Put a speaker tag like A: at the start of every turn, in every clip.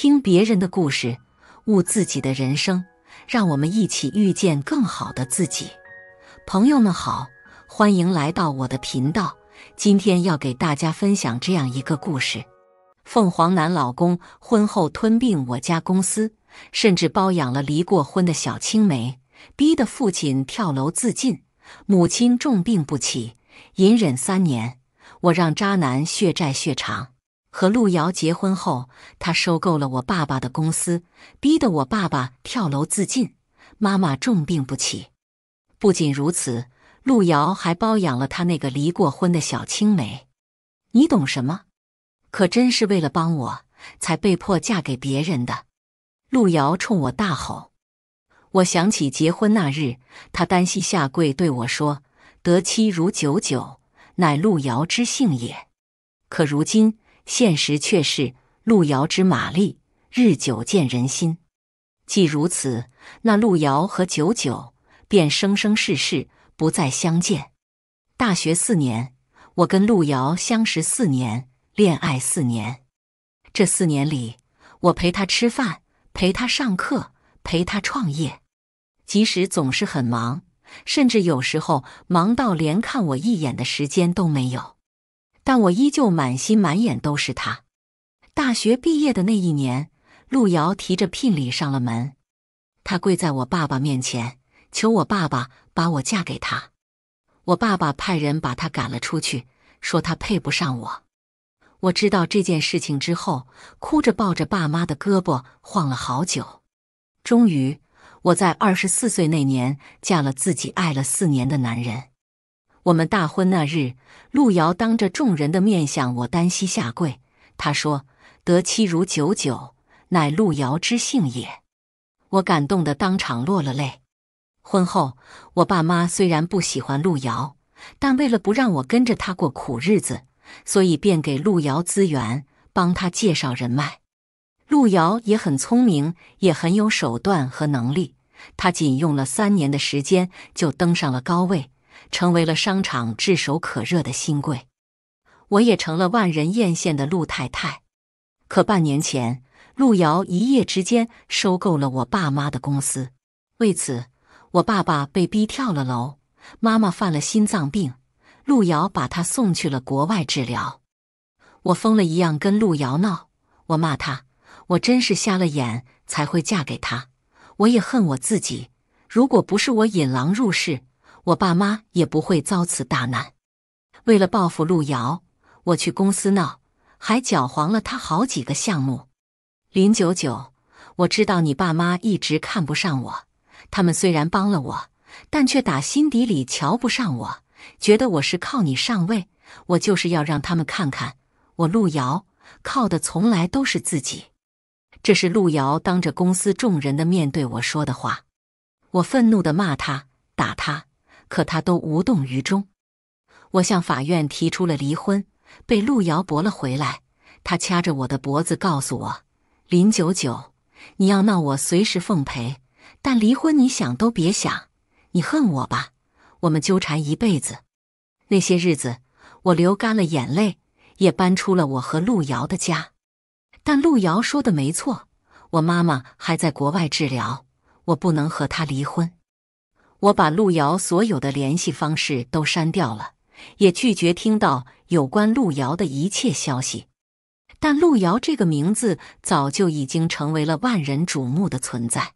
A: 听别人的故事，悟自己的人生，让我们一起遇见更好的自己。朋友们好，欢迎来到我的频道。今天要给大家分享这样一个故事：凤凰男老公婚后吞并我家公司，甚至包养了离过婚的小青梅，逼得父亲跳楼自尽，母亲重病不起。隐忍三年，我让渣男血债血偿。和陆遥结婚后，他收购了我爸爸的公司，逼得我爸爸跳楼自尽，妈妈重病不起。不仅如此，陆遥还包养了他那个离过婚的小青梅。你懂什么？可真是为了帮我，才被迫嫁给别人的。陆遥冲我大吼。我想起结婚那日，他单膝下跪对我说：“得妻如九九，乃陆遥之幸也。”可如今。现实却是路遥知马力，日久见人心。既如此，那路遥和九九便生生世世不再相见。大学四年，我跟路遥相识四年，恋爱四年。这四年里，我陪他吃饭，陪他上课，陪他创业。即使总是很忙，甚至有时候忙到连看我一眼的时间都没有。但我依旧满心满眼都是他。大学毕业的那一年，陆遥提着聘礼上了门，他跪在我爸爸面前，求我爸爸把我嫁给他。我爸爸派人把他赶了出去，说他配不上我。我知道这件事情之后，哭着抱着爸妈的胳膊晃了好久。终于，我在二十四岁那年嫁了自己爱了四年的男人。我们大婚那日，路遥当着众人的面向我单膝下跪，他说：“得妻如九九，乃路遥之幸也。”我感动得当场落了泪。婚后，我爸妈虽然不喜欢路遥，但为了不让我跟着他过苦日子，所以便给路遥资源，帮他介绍人脉。路遥也很聪明，也很有手段和能力，他仅用了三年的时间就登上了高位。成为了商场炙手可热的新贵，我也成了万人艳羡的陆太太。可半年前，陆遥一夜之间收购了我爸妈的公司，为此我爸爸被逼跳了楼，妈妈犯了心脏病，陆遥把他送去了国外治疗。我疯了一样跟陆遥闹，我骂他，我真是瞎了眼才会嫁给他。我也恨我自己，如果不是我引狼入室。我爸妈也不会遭此大难。为了报复陆遥，我去公司闹，还搅黄了他好几个项目。林九九，我知道你爸妈一直看不上我，他们虽然帮了我，但却打心底里瞧不上我，觉得我是靠你上位。我就是要让他们看看，我陆遥靠的从来都是自己。这是陆遥当着公司众人的面对我说的话。我愤怒地骂他，打他。可他都无动于衷。我向法院提出了离婚，被陆遥驳了回来。他掐着我的脖子告诉我：“林九九，你要闹我随时奉陪，但离婚你想都别想。你恨我吧，我们纠缠一辈子。”那些日子，我流干了眼泪，也搬出了我和陆遥的家。但陆遥说的没错，我妈妈还在国外治疗，我不能和她离婚。我把陆遥所有的联系方式都删掉了，也拒绝听到有关陆遥的一切消息。但陆遥这个名字早就已经成为了万人瞩目的存在。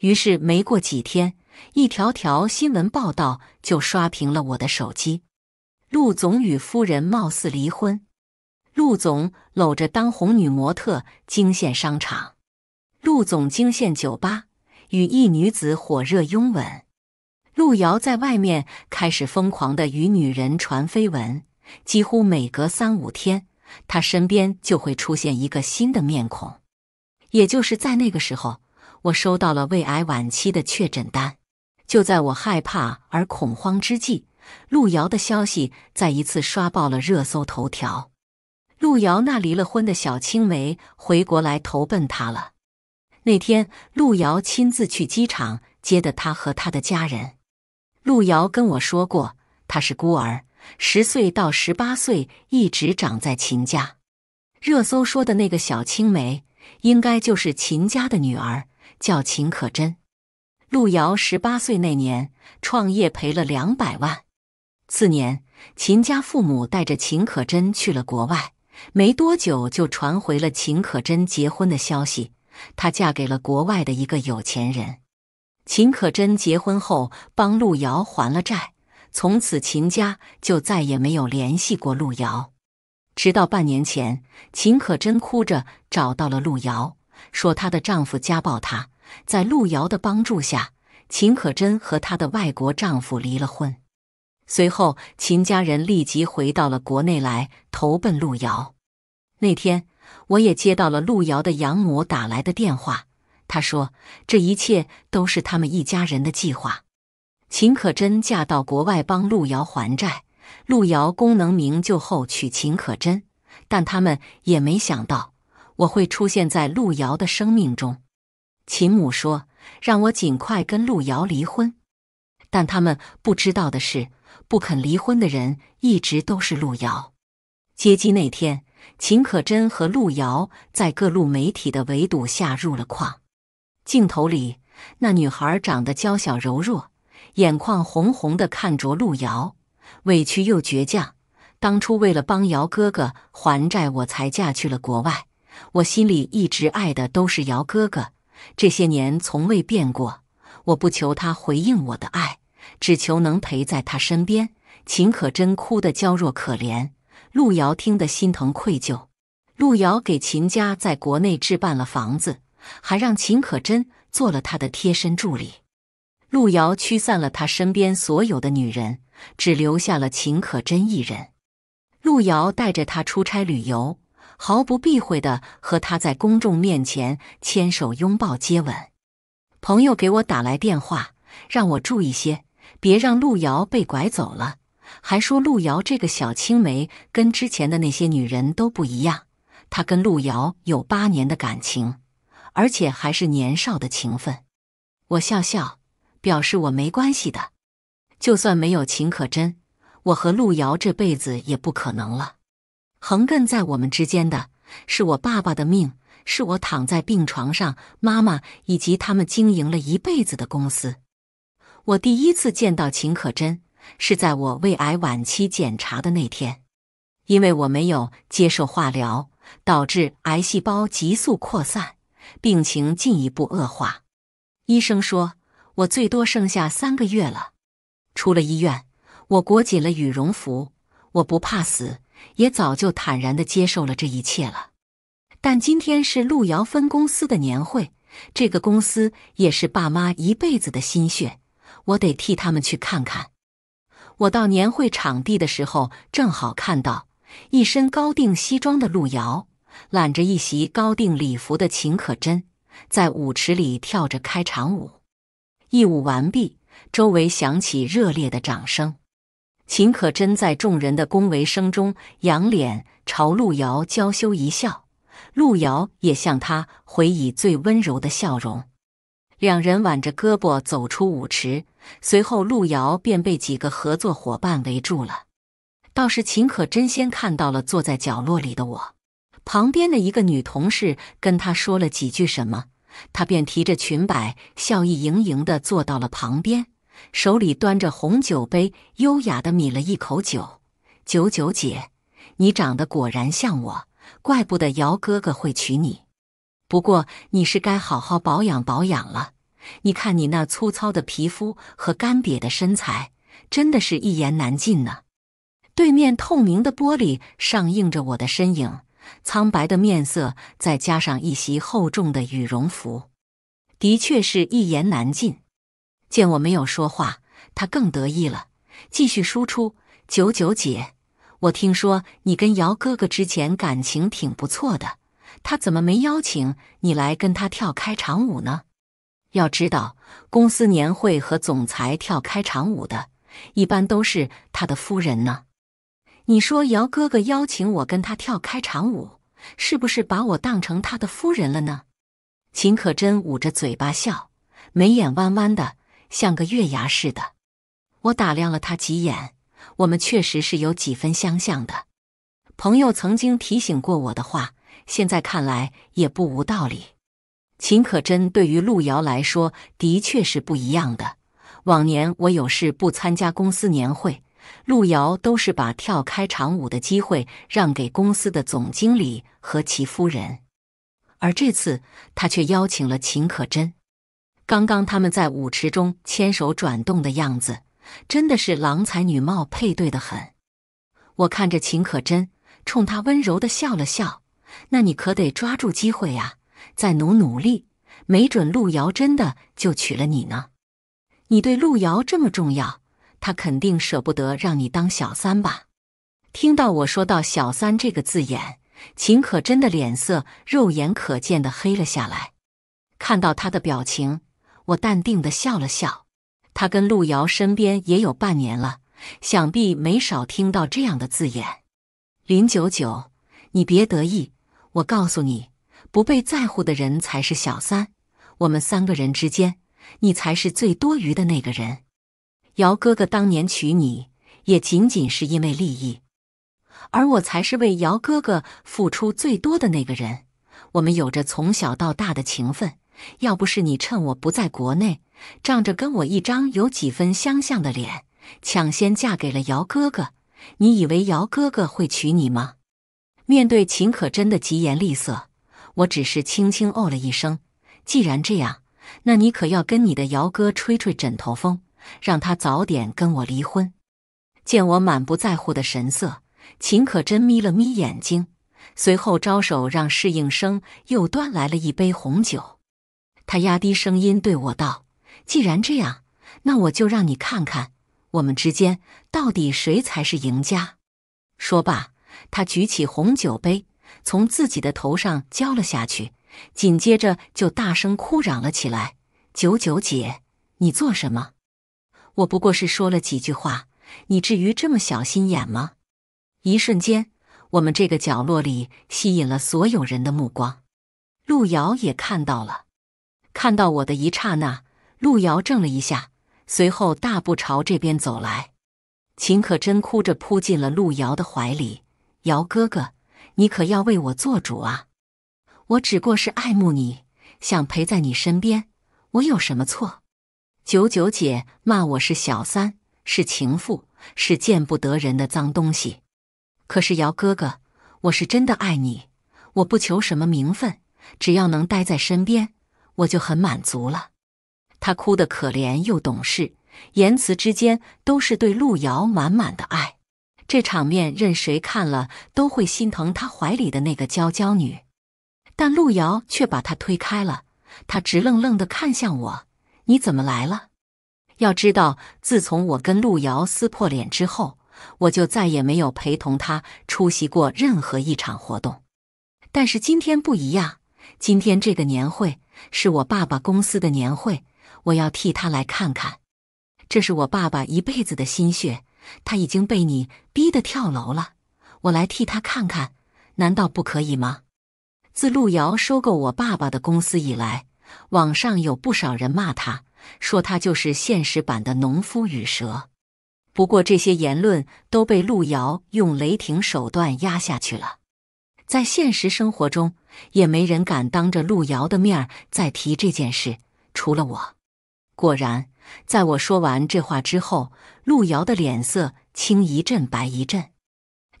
A: 于是没过几天，一条条新闻报道就刷屏了我的手机：“陆总与夫人貌似离婚，陆总搂着当红女模特惊现商场，陆总惊现酒吧与一女子火热拥吻。”陆遥在外面开始疯狂的与女人传绯闻，几乎每隔三五天，他身边就会出现一个新的面孔。也就是在那个时候，我收到了胃癌晚期的确诊单。就在我害怕而恐慌之际，陆遥的消息再一次刷爆了热搜头条。陆遥那离了婚的小青梅回国来投奔他了。那天，陆遥亲自去机场接的他和他的家人。路遥跟我说过，他是孤儿，十岁到十八岁一直长在秦家。热搜说的那个小青梅，应该就是秦家的女儿，叫秦可贞。路遥十八岁那年创业赔了两百万，次年秦家父母带着秦可贞去了国外，没多久就传回了秦可贞结婚的消息，她嫁给了国外的一个有钱人。秦可贞结婚后帮陆瑶还了债，从此秦家就再也没有联系过陆瑶。直到半年前，秦可贞哭着找到了陆瑶，说她的丈夫家暴她。在陆瑶的帮助下，秦可贞和她的外国丈夫离了婚。随后，秦家人立即回到了国内来投奔陆瑶。那天，我也接到了陆瑶的养母打来的电话。他说：“这一切都是他们一家人的计划。秦可贞嫁到国外帮陆遥还债，陆遥功成名就后娶秦可贞，但他们也没想到我会出现在陆遥的生命中。”秦母说：“让我尽快跟陆遥离婚。”但他们不知道的是，不肯离婚的人一直都是陆遥。接机那天，秦可贞和陆遥在各路媒体的围堵下入了矿。镜头里，那女孩长得娇小柔弱，眼眶红红的，看着陆遥，委屈又倔强。当初为了帮姚哥哥还债，我才嫁去了国外。我心里一直爱的都是姚哥哥，这些年从未变过。我不求他回应我的爱，只求能陪在他身边。秦可真哭得娇弱可怜，陆遥听得心疼愧疚。陆遥给秦家在国内置办了房子。还让秦可真做了他的贴身助理。路遥驱散了他身边所有的女人，只留下了秦可真一人。路遥带着他出差旅游，毫不避讳地和他在公众面前牵手、拥抱、接吻。朋友给我打来电话，让我注意些，别让路遥被拐走了。还说路遥这个小青梅跟之前的那些女人都不一样，他跟路遥有八年的感情。而且还是年少的情分，我笑笑，表示我没关系的。就算没有秦可真，我和陆瑶这辈子也不可能了。横亘在我们之间的是我爸爸的命，是我躺在病床上，妈妈以及他们经营了一辈子的公司。我第一次见到秦可真，是在我胃癌晚期检查的那天，因为我没有接受化疗，导致癌细胞急速扩散。病情进一步恶化，医生说：“我最多剩下三个月了。”出了医院，我裹紧了羽绒服。我不怕死，也早就坦然地接受了这一切了。但今天是路遥分公司的年会，这个公司也是爸妈一辈子的心血，我得替他们去看看。我到年会场地的时候，正好看到一身高定西装的路遥。揽着一袭高定礼服的秦可贞，在舞池里跳着开场舞。一舞完毕，周围响起热烈的掌声。秦可贞在众人的恭维声中仰脸朝路遥娇羞一笑，路遥也向他回以最温柔的笑容。两人挽着胳膊走出舞池，随后路遥便被几个合作伙伴围住了。倒是秦可贞先看到了坐在角落里的我。旁边的一个女同事跟他说了几句什么，他便提着裙摆，笑意盈盈地坐到了旁边，手里端着红酒杯，优雅地抿了一口酒。九九姐，你长得果然像我，怪不得姚哥哥会娶你。不过你是该好好保养保养了，你看你那粗糙的皮肤和干瘪的身材，真的是一言难尽呢。对面透明的玻璃上映着我的身影。苍白的面色，再加上一袭厚重的羽绒服，的确是一言难尽。见我没有说话，他更得意了，继续输出：“九九姐，我听说你跟姚哥哥之前感情挺不错的，他怎么没邀请你来跟他跳开场舞呢？要知道，公司年会和总裁跳开场舞的，一般都是他的夫人呢。”你说姚哥哥邀请我跟他跳开场舞，是不是把我当成他的夫人了呢？秦可真捂着嘴巴笑，眉眼弯弯的，像个月牙似的。我打量了他几眼，我们确实是有几分相像的。朋友曾经提醒过我的话，现在看来也不无道理。秦可真对于陆遥来说的确是不一样的。往年我有事不参加公司年会。路遥都是把跳开场舞的机会让给公司的总经理和其夫人，而这次他却邀请了秦可贞。刚刚他们在舞池中牵手转动的样子，真的是郎才女貌配对的很。我看着秦可贞，冲他温柔的笑了笑：“那你可得抓住机会呀，再努努力，没准路遥真的就娶了你呢。你对路遥这么重要。”他肯定舍不得让你当小三吧？听到我说到“小三”这个字眼，秦可真的脸色肉眼可见的黑了下来。看到他的表情，我淡定的笑了笑。他跟陆瑶身边也有半年了，想必没少听到这样的字眼。林九九，你别得意，我告诉你，不被在乎的人才是小三。我们三个人之间，你才是最多余的那个人。姚哥哥当年娶你，也仅仅是因为利益，而我才是为姚哥哥付出最多的那个人。我们有着从小到大的情分，要不是你趁我不在国内，仗着跟我一张有几分相像的脸，抢先嫁给了姚哥哥，你以为姚哥哥会娶你吗？面对秦可真的疾言厉色，我只是轻轻哦了一声。既然这样，那你可要跟你的姚哥吹吹枕头风。让他早点跟我离婚。见我满不在乎的神色，秦可真眯了眯眼睛，随后招手让侍应生又端来了一杯红酒。他压低声音对我道：“既然这样，那我就让你看看我们之间到底谁才是赢家。”说罢，他举起红酒杯，从自己的头上浇了下去，紧接着就大声哭嚷了起来：“九九姐，你做什么？”我不过是说了几句话，你至于这么小心眼吗？一瞬间，我们这个角落里吸引了所有人的目光。陆瑶也看到了，看到我的一刹那，陆瑶怔了一下，随后大步朝这边走来。秦可真哭着扑进了陆瑶的怀里：“瑶哥哥，你可要为我做主啊！我只不过是爱慕你，想陪在你身边，我有什么错？”九九姐骂我是小三是情妇是见不得人的脏东西，可是姚哥哥，我是真的爱你，我不求什么名分，只要能待在身边，我就很满足了。她哭得可怜又懂事，言辞之间都是对陆遥满满的爱。这场面任谁看了都会心疼他怀里的那个娇娇女，但陆遥却把他推开了，他直愣愣的看向我。你怎么来了？要知道，自从我跟陆遥撕破脸之后，我就再也没有陪同他出席过任何一场活动。但是今天不一样，今天这个年会是我爸爸公司的年会，我要替他来看看。这是我爸爸一辈子的心血，他已经被你逼得跳楼了，我来替他看看，难道不可以吗？自陆遥收购我爸爸的公司以来。网上有不少人骂他，说他就是现实版的农夫与蛇。不过这些言论都被路遥用雷霆手段压下去了。在现实生活中，也没人敢当着路遥的面再提这件事，除了我。果然，在我说完这话之后，路遥的脸色青一阵白一阵，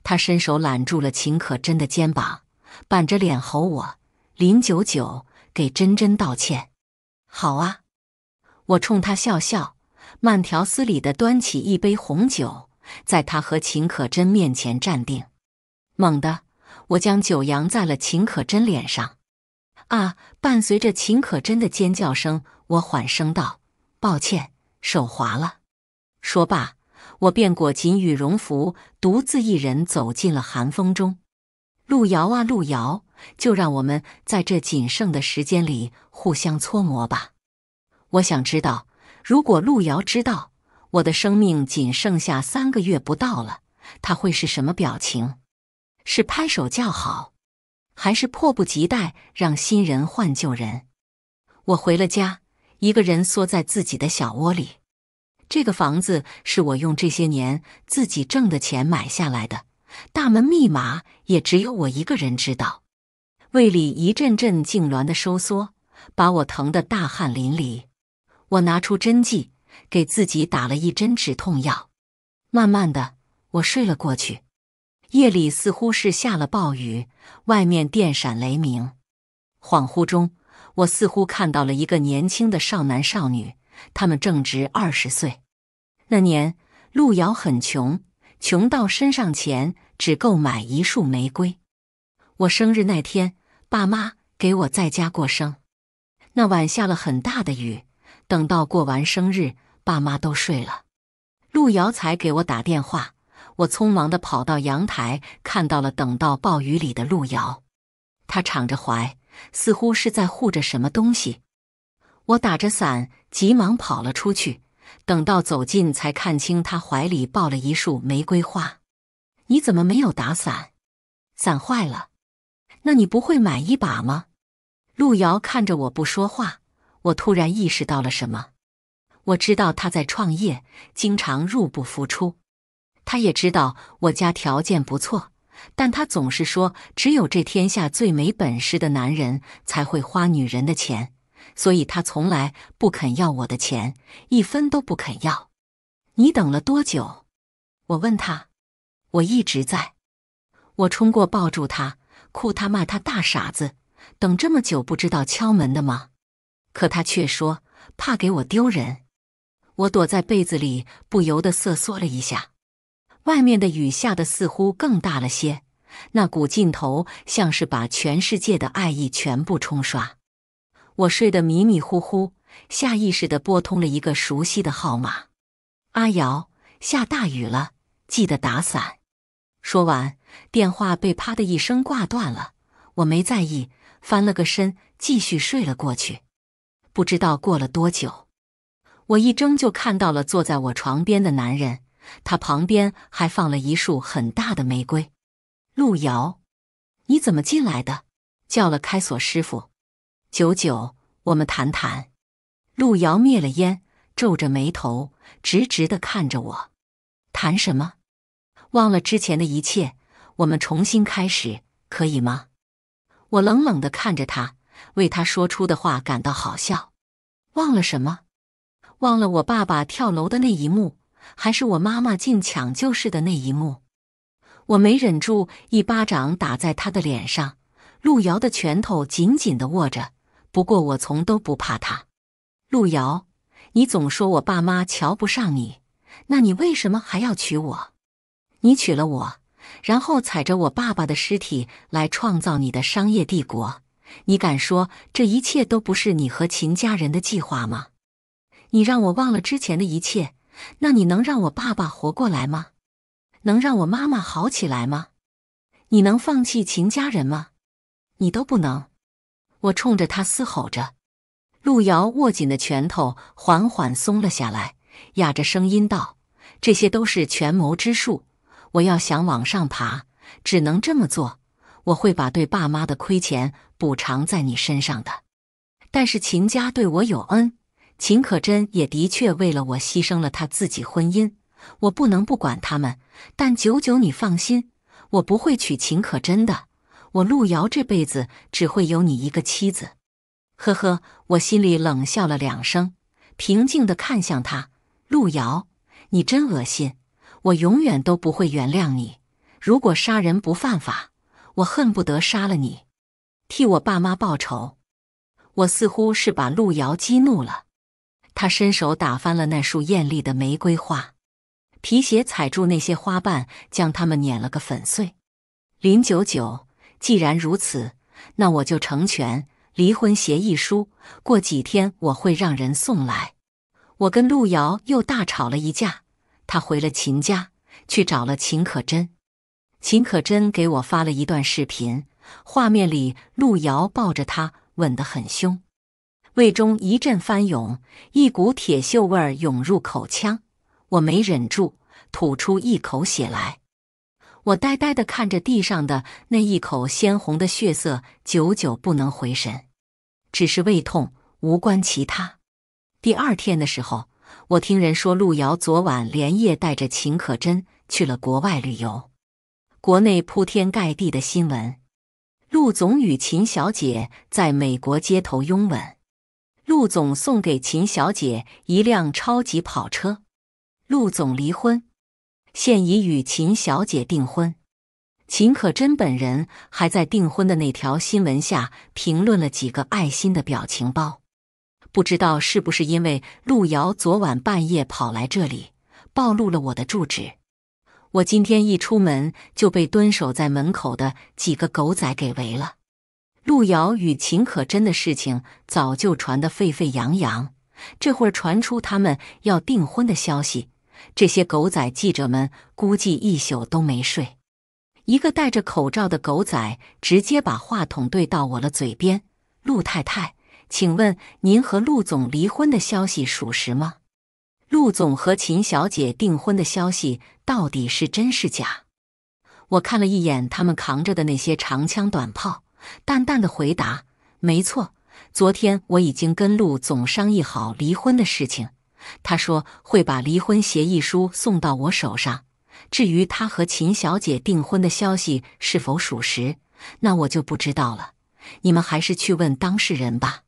A: 他伸手揽住了秦可真的肩膀，板着脸吼我：“林九九。”给真真道歉，好啊！我冲他笑笑，慢条斯理的端起一杯红酒，在他和秦可真面前站定。猛地，我将酒扬在了秦可真脸上。啊！伴随着秦可真的尖叫声，我缓声道：“抱歉，手滑了。”说罢，我便裹紧羽绒服，独自一人走进了寒风中。路遥啊，路遥！就让我们在这仅剩的时间里互相磋磨吧。我想知道，如果路遥知道我的生命仅剩下三个月不到了，他会是什么表情？是拍手叫好，还是迫不及待让新人换旧人？我回了家，一个人缩在自己的小窝里。这个房子是我用这些年自己挣的钱买下来的，大门密码也只有我一个人知道。胃里一阵阵痉挛的收缩，把我疼得大汗淋漓。我拿出针剂，给自己打了一针止痛药。慢慢的，我睡了过去。夜里似乎是下了暴雨，外面电闪雷鸣。恍惚中，我似乎看到了一个年轻的少男少女，他们正值二十岁。那年，路遥很穷，穷到身上钱只够买一束玫瑰。我生日那天。爸妈给我在家过生，那晚下了很大的雨。等到过完生日，爸妈都睡了，陆瑶才给我打电话。我匆忙地跑到阳台，看到了等到暴雨里的陆瑶，她敞着怀，似乎是在护着什么东西。我打着伞，急忙跑了出去。等到走近，才看清她怀里抱了一束玫瑰花。你怎么没有打伞？伞坏了。那你不会买一把吗？路遥看着我不说话，我突然意识到了什么。我知道他在创业，经常入不敷出。他也知道我家条件不错，但他总是说只有这天下最没本事的男人才会花女人的钱，所以他从来不肯要我的钱，一分都不肯要。你等了多久？我问他。我一直在。我冲过，抱住他。哭他骂他大傻子，等这么久不知道敲门的吗？可他却说怕给我丢人。我躲在被子里，不由得瑟缩了一下。外面的雨下的似乎更大了些，那股劲头像是把全世界的爱意全部冲刷。我睡得迷迷糊糊，下意识的拨通了一个熟悉的号码：“阿瑶，下大雨了，记得打伞。”说完。电话被啪的一声挂断了，我没在意，翻了个身继续睡了过去。不知道过了多久，我一睁就看到了坐在我床边的男人，他旁边还放了一束很大的玫瑰。陆遥，你怎么进来的？叫了开锁师傅。九九，我们谈谈。陆遥灭了烟，皱着眉头，直直的看着我。谈什么？忘了之前的一切。我们重新开始，可以吗？我冷冷的看着他，为他说出的话感到好笑。忘了什么？忘了我爸爸跳楼的那一幕，还是我妈妈进抢救室的那一幕？我没忍住，一巴掌打在他的脸上。陆遥的拳头紧紧的握着，不过我从都不怕他。陆遥，你总说我爸妈瞧不上你，那你为什么还要娶我？你娶了我。然后踩着我爸爸的尸体来创造你的商业帝国，你敢说这一切都不是你和秦家人的计划吗？你让我忘了之前的一切，那你能让我爸爸活过来吗？能让我妈妈好起来吗？你能放弃秦家人吗？你都不能。我冲着他嘶吼着，路遥握紧的拳头缓缓松了下来，哑着声音道：“这些都是权谋之术。”我要想往上爬，只能这么做。我会把对爸妈的亏欠补偿在你身上的。但是秦家对我有恩，秦可真也的确为了我牺牲了他自己婚姻，我不能不管他们。但九九，你放心，我不会娶秦可真的。我陆瑶这辈子只会有你一个妻子。呵呵，我心里冷笑了两声，平静地看向他。陆瑶，你真恶心。我永远都不会原谅你。如果杀人不犯法，我恨不得杀了你，替我爸妈报仇。我似乎是把路遥激怒了，他伸手打翻了那束艳丽的玫瑰花，皮鞋踩住那些花瓣，将它们碾了个粉碎。林九九，既然如此，那我就成全。离婚协议书，过几天我会让人送来。我跟路遥又大吵了一架。他回了秦家，去找了秦可贞。秦可贞给我发了一段视频，画面里陆遥抱着他，吻得很凶。胃中一阵翻涌，一股铁锈味儿涌入口腔，我没忍住，吐出一口血来。我呆呆的看着地上的那一口鲜红的血色，久久不能回神。只是胃痛，无关其他。第二天的时候。我听人说，路遥昨晚连夜带着秦可贞去了国外旅游。国内铺天盖地的新闻：陆总与秦小姐在美国街头拥吻，陆总送给秦小姐一辆超级跑车，陆总离婚，现已与秦小姐订婚。秦可贞本人还在订婚的那条新闻下评论了几个爱心的表情包。不知道是不是因为陆遥昨晚半夜跑来这里，暴露了我的住址，我今天一出门就被蹲守在门口的几个狗仔给围了。陆遥与秦可真的事情早就传得沸沸扬扬，这会传出他们要订婚的消息，这些狗仔记者们估计一宿都没睡。一个戴着口罩的狗仔直接把话筒对到我的嘴边：“陆太太。”请问您和陆总离婚的消息属实吗？陆总和秦小姐订婚的消息到底是真是假？我看了一眼他们扛着的那些长枪短炮，淡淡的回答：“没错，昨天我已经跟陆总商议好离婚的事情，他说会把离婚协议书送到我手上。至于他和秦小姐订婚的消息是否属实，那我就不知道了。你们还是去问当事人吧。”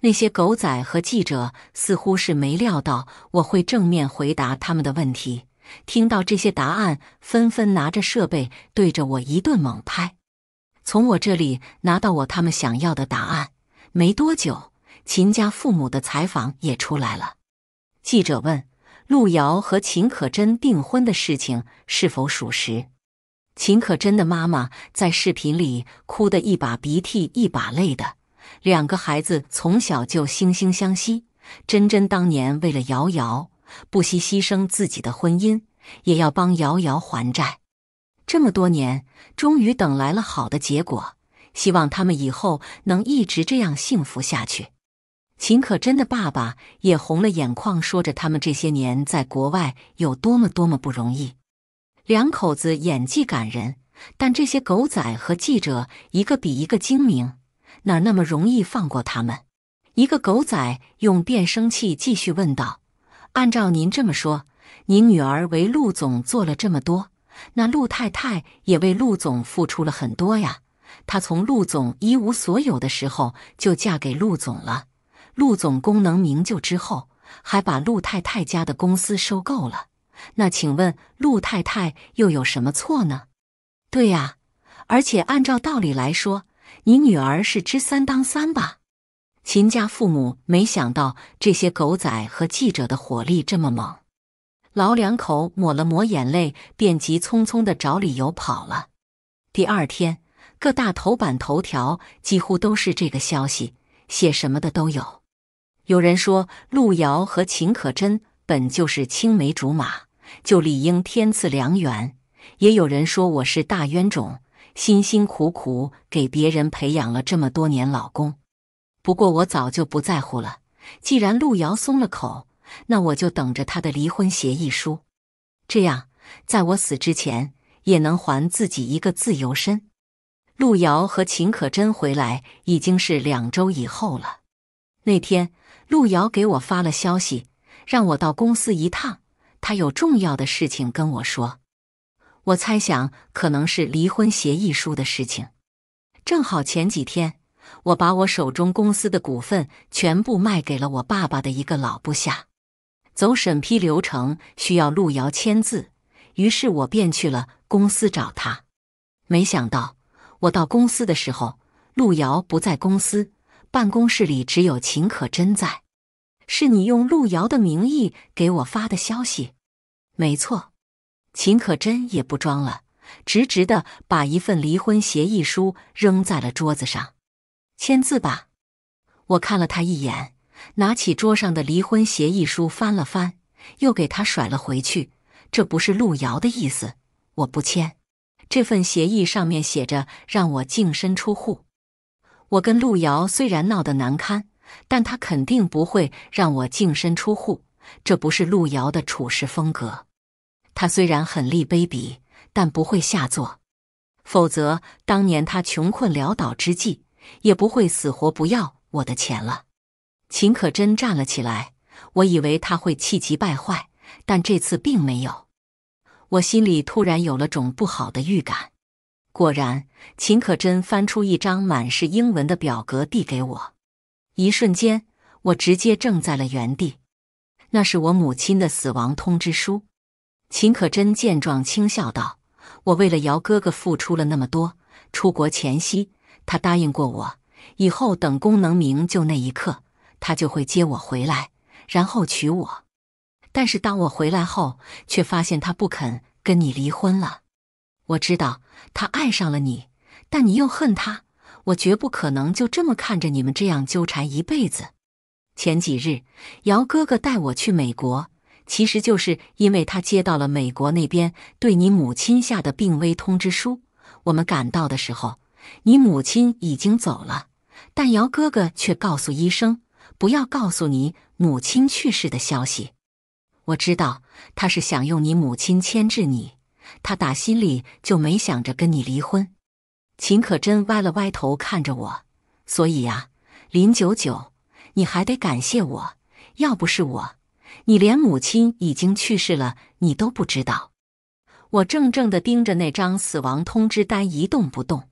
A: 那些狗仔和记者似乎是没料到我会正面回答他们的问题，听到这些答案，纷纷拿着设备对着我一顿猛拍，从我这里拿到我他们想要的答案。没多久，秦家父母的采访也出来了。记者问：“陆瑶和秦可贞订婚的事情是否属实？”秦可贞的妈妈在视频里哭得一把鼻涕一把泪的。两个孩子从小就惺惺相惜，珍珍当年为了瑶瑶不惜牺牲自己的婚姻，也要帮瑶瑶还债。这么多年，终于等来了好的结果。希望他们以后能一直这样幸福下去。秦可真的爸爸也红了眼眶，说着他们这些年在国外有多么多么不容易。两口子演技感人，但这些狗仔和记者一个比一个精明。哪那么容易放过他们？一个狗仔用变声器继续问道：“按照您这么说，您女儿为陆总做了这么多，那陆太太也为陆总付出了很多呀。她从陆总一无所有的时候就嫁给陆总了。陆总功名就之后，还把陆太太家的公司收购了。那请问陆太太又有什么错呢？”“对呀，而且按照道理来说。”你女儿是知三当三吧？秦家父母没想到这些狗仔和记者的火力这么猛，老两口抹了抹眼泪，便急匆匆的找理由跑了。第二天，各大头版头条几乎都是这个消息，写什么的都有。有人说路遥和秦可贞本就是青梅竹马，就理应天赐良缘；也有人说我是大冤种。辛辛苦苦给别人培养了这么多年老公，不过我早就不在乎了。既然陆瑶松了口，那我就等着他的离婚协议书。这样，在我死之前也能还自己一个自由身。陆瑶和秦可贞回来已经是两周以后了。那天，陆瑶给我发了消息，让我到公司一趟，他有重要的事情跟我说。我猜想可能是离婚协议书的事情。正好前几天，我把我手中公司的股份全部卖给了我爸爸的一个老部下，走审批流程需要路遥签字，于是我便去了公司找他。没想到我到公司的时候，路遥不在公司，办公室里只有秦可贞在。是你用路遥的名义给我发的消息？没错。秦可真也不装了，直直的把一份离婚协议书扔在了桌子上，“签字吧。”我看了他一眼，拿起桌上的离婚协议书翻了翻，又给他甩了回去。这不是路遥的意思，我不签。这份协议上面写着让我净身出户。我跟陆遥虽然闹得难堪，但他肯定不会让我净身出户。这不是陆遥的处事风格。他虽然很立卑鄙，但不会下作。否则，当年他穷困潦倒之际，也不会死活不要我的钱了。秦可真站了起来，我以为他会气急败坏，但这次并没有。我心里突然有了种不好的预感。果然，秦可真翻出一张满是英文的表格递给我。一瞬间，我直接怔在了原地。那是我母亲的死亡通知书。秦可贞见状，轻笑道：“我为了姚哥哥付出了那么多。出国前夕，他答应过我，以后等功能明就那一刻，他就会接我回来，然后娶我。但是当我回来后，却发现他不肯跟你离婚了。我知道他爱上了你，但你又恨他。我绝不可能就这么看着你们这样纠缠一辈子。前几日，姚哥哥带我去美国。”其实就是因为他接到了美国那边对你母亲下的病危通知书，我们赶到的时候，你母亲已经走了。但姚哥哥却告诉医生不要告诉你母亲去世的消息。我知道他是想用你母亲牵制你，他打心里就没想着跟你离婚。秦可贞歪了歪头看着我，所以呀，林九九，你还得感谢我，要不是我。你连母亲已经去世了，你都不知道。我怔怔的盯着那张死亡通知单，一动不动。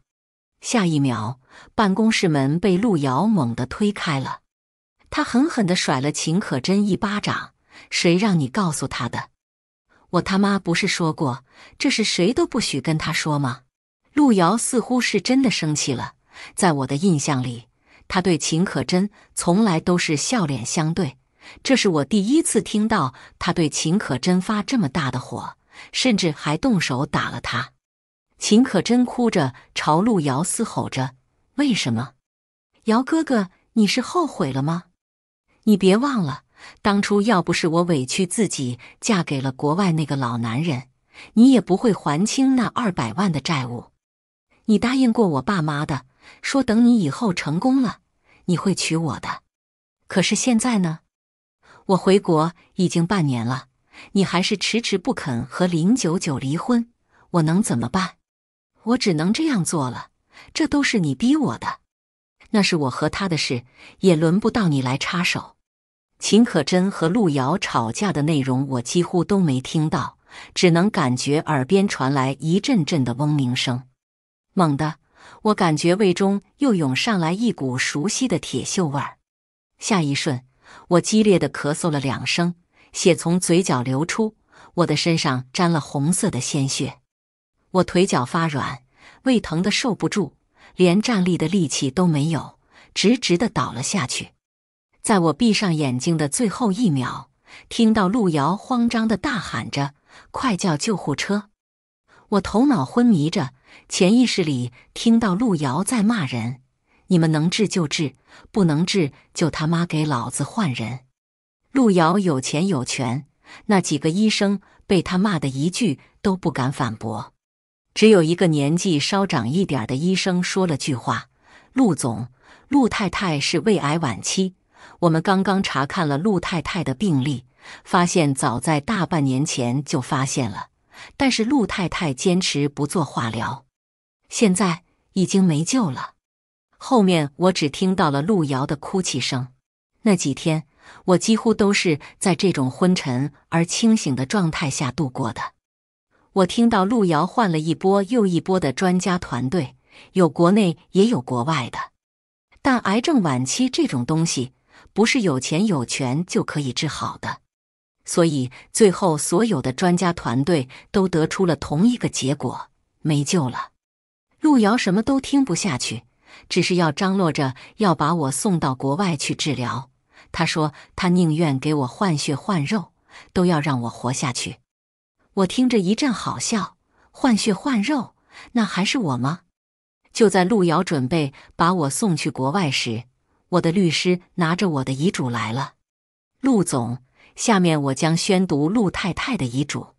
A: 下一秒，办公室门被路遥猛地推开了，他狠狠地甩了秦可真一巴掌：“谁让你告诉他的？我他妈不是说过，这事谁都不许跟他说吗？”路遥似乎是真的生气了，在我的印象里，他对秦可真从来都是笑脸相对。这是我第一次听到他对秦可真发这么大的火，甚至还动手打了他。秦可真哭着朝路遥嘶吼着：“为什么，瑶哥哥，你是后悔了吗？你别忘了，当初要不是我委屈自己嫁给了国外那个老男人，你也不会还清那二百万的债务。你答应过我爸妈的，说等你以后成功了，你会娶我的。可是现在呢？”我回国已经半年了，你还是迟迟不肯和林九九离婚，我能怎么办？我只能这样做了，这都是你逼我的。那是我和他的事，也轮不到你来插手。秦可真和陆遥吵架的内容我几乎都没听到，只能感觉耳边传来一阵阵的嗡鸣声。猛地，我感觉胃中又涌上来一股熟悉的铁锈味儿。下一瞬。我激烈的咳嗽了两声，血从嘴角流出，我的身上沾了红色的鲜血。我腿脚发软，胃疼的受不住，连站立的力气都没有，直直的倒了下去。在我闭上眼睛的最后一秒，听到路遥慌张的大喊着：“快叫救护车！”我头脑昏迷着，潜意识里听到路遥在骂人。你们能治就治，不能治就他妈给老子换人！路遥有钱有权，那几个医生被他骂的一句都不敢反驳。只有一个年纪稍长一点的医生说了句话：“陆总，陆太太是胃癌晚期，我们刚刚查看了陆太太的病历，发现早在大半年前就发现了，但是陆太太坚持不做化疗，现在已经没救了。”后面我只听到了路遥的哭泣声。那几天，我几乎都是在这种昏沉而清醒的状态下度过的。我听到路遥换了一波又一波的专家团队，有国内也有国外的。但癌症晚期这种东西，不是有钱有权就可以治好的。所以最后，所有的专家团队都得出了同一个结果：没救了。路遥什么都听不下去。只是要张罗着要把我送到国外去治疗，他说他宁愿给我换血换肉，都要让我活下去。我听着一阵好笑，换血换肉，那还是我吗？就在陆遥准备把我送去国外时，我的律师拿着我的遗嘱来了。陆总，下面我将宣读陆太太的遗嘱。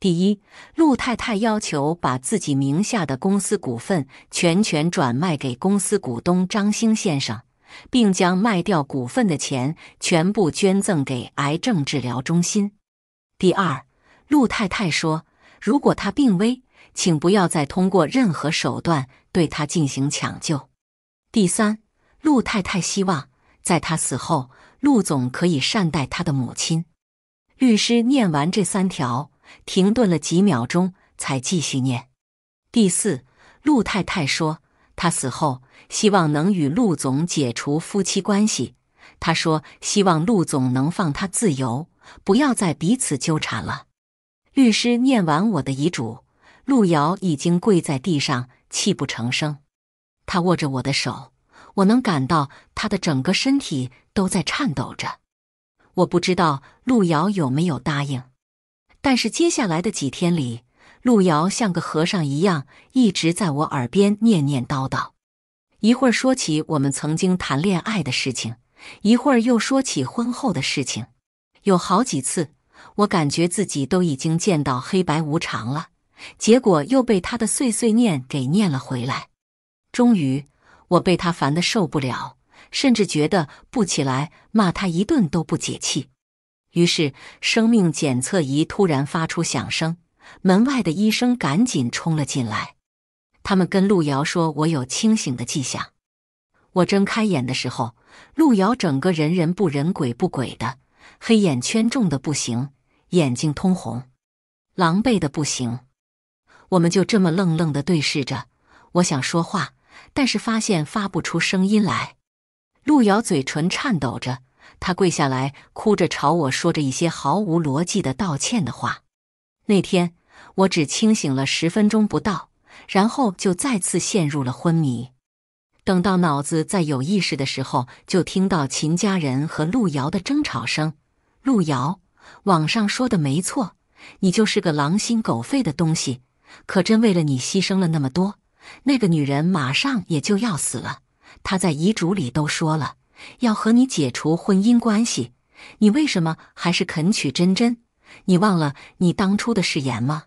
A: 第一，陆太太要求把自己名下的公司股份全权转卖给公司股东张兴先生，并将卖掉股份的钱全部捐赠给癌症治疗中心。第二，陆太太说，如果她病危，请不要再通过任何手段对她进行抢救。第三，陆太太希望，在她死后，陆总可以善待她的母亲。律师念完这三条。停顿了几秒钟，才继续念。第四，陆太太说，她死后希望能与陆总解除夫妻关系。她说，希望陆总能放她自由，不要再彼此纠缠了。律师念完我的遗嘱，陆瑶已经跪在地上，泣不成声。她握着我的手，我能感到她的整个身体都在颤抖着。我不知道陆瑶有没有答应。但是接下来的几天里，陆遥像个和尚一样，一直在我耳边念念叨叨，一会儿说起我们曾经谈恋爱的事情，一会儿又说起婚后的事情。有好几次，我感觉自己都已经见到黑白无常了，结果又被他的碎碎念给念了回来。终于，我被他烦得受不了，甚至觉得不起来骂他一顿都不解气。于是，生命检测仪突然发出响声，门外的医生赶紧冲了进来。他们跟陆瑶说：“我有清醒的迹象。”我睁开眼的时候，陆瑶整个人人不人、鬼不鬼的，黑眼圈重的不行，眼睛通红，狼狈的不行。我们就这么愣愣的对视着，我想说话，但是发现发不出声音来。陆瑶嘴唇颤抖着。他跪下来，哭着朝我说着一些毫无逻辑的道歉的话。那天我只清醒了十分钟不到，然后就再次陷入了昏迷。等到脑子再有意识的时候，就听到秦家人和陆遥的争吵声：“陆遥，网上说的没错，你就是个狼心狗肺的东西！可真为了你牺牲了那么多，那个女人马上也就要死了，她在遗嘱里都说了。”要和你解除婚姻关系，你为什么还是肯娶真真？你忘了你当初的誓言吗？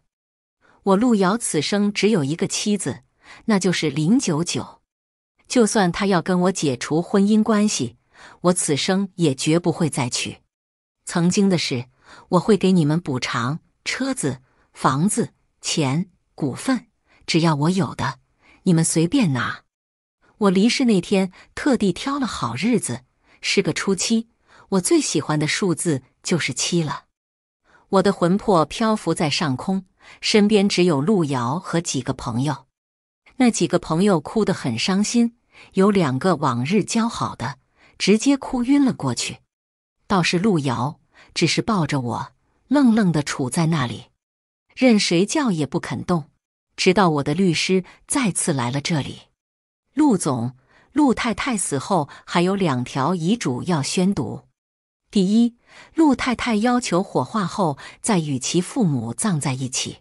A: 我陆遥此生只有一个妻子，那就是林九九。就算她要跟我解除婚姻关系，我此生也绝不会再娶。曾经的事，我会给你们补偿：车子、房子、钱、股份，只要我有的，你们随便拿。我离世那天，特地挑了好日子，是个初七。我最喜欢的数字就是七了。我的魂魄漂浮在上空，身边只有路遥和几个朋友。那几个朋友哭得很伤心，有两个往日交好的，直接哭晕了过去。倒是路遥，只是抱着我，愣愣地杵在那里，任谁叫也不肯动。直到我的律师再次来了这里。陆总，陆太太死后还有两条遗嘱要宣读。第一，陆太太要求火化后再与其父母葬在一起。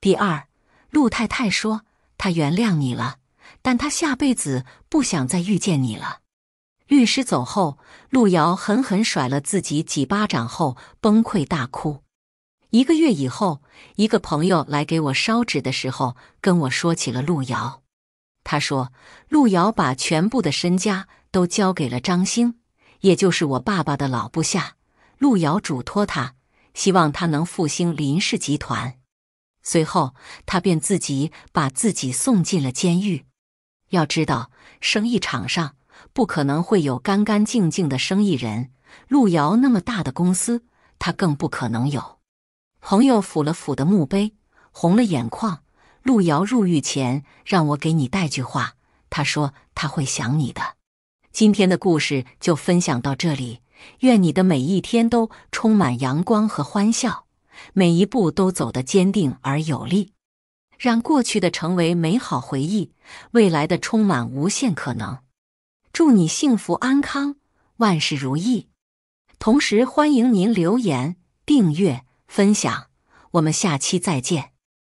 A: 第二，陆太太说她原谅你了，但她下辈子不想再遇见你了。律师走后，陆瑶狠狠甩了自己几巴掌后崩溃大哭。一个月以后，一个朋友来给我烧纸的时候，跟我说起了陆遥。他说：“路遥把全部的身家都交给了张兴，也就是我爸爸的老部下。路遥嘱托他，希望他能复兴林氏集团。随后，他便自己把自己送进了监狱。要知道，生意场上不可能会有干干净净的生意人。路遥那么大的公司，他更不可能有。”朋友抚了抚的墓碑，红了眼眶。路遥入狱前让我给你带句话，他说他会想你的。今天的故事就分享到这里，愿你的每一天都充满阳光和欢笑，每一步都走得坚定而有力。让过去的成为美好回忆，未来的充满无限可能。祝你幸福安康，万事如意。同时欢迎您留言、订阅、分享，我们下期再见。